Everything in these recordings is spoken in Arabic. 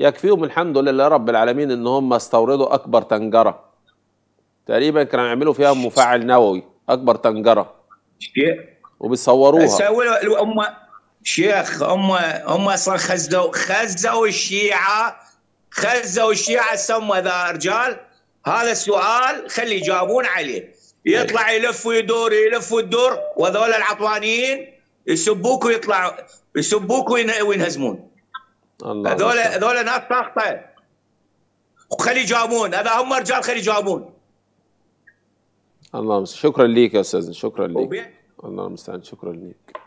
يكفيهم الحمد لله رب العالمين ان هم استوردوا اكبر تنجره تقريبا كانوا يعملوا فيها مفاعل نووي اكبر تنجره وبيصوروها هم شيخ هم هم اصلا خزوا خزوا الشيعه خزوا الشيعه سموا ذا رجال هذا السؤال خلي يجاوبون عليه يطلع يلف ويدور يلف ويدور وذول العطوانيين يسبوك ويطلعوا يسبوك وينهزمون هذول هذول ناس ساخطه وخلي يجاوبون هذا هم رجال خلي يجاوبون الله المستعان شكرا ليك يا استاذ شكرا ليك الله المستعان شكرا ليك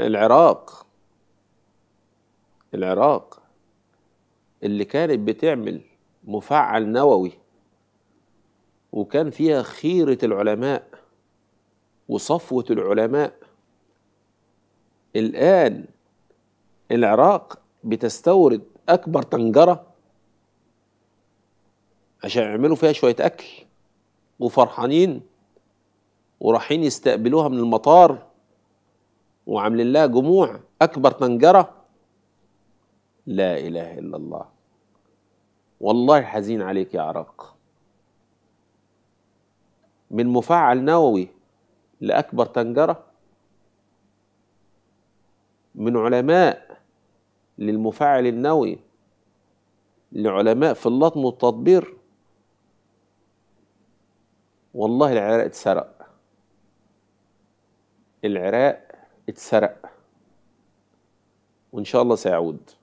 العراق العراق اللي كانت بتعمل مفعل نووي وكان فيها خيرة العلماء وصفوة العلماء الآن العراق بتستورد أكبر طنجرة عشان يعملوا فيها شوية أكل وفرحانين ورايحين يستقبلوها من المطار وعاملين لها جموع أكبر طنجرة لا إله إلا الله والله حزين عليك يا عراق من مفعل نووي لأكبر طنجره من علماء للمفاعل النووي لعلماء في اللطم والتطبير والله العراق اتسرق العراق اتسرق وان شاء الله سيعود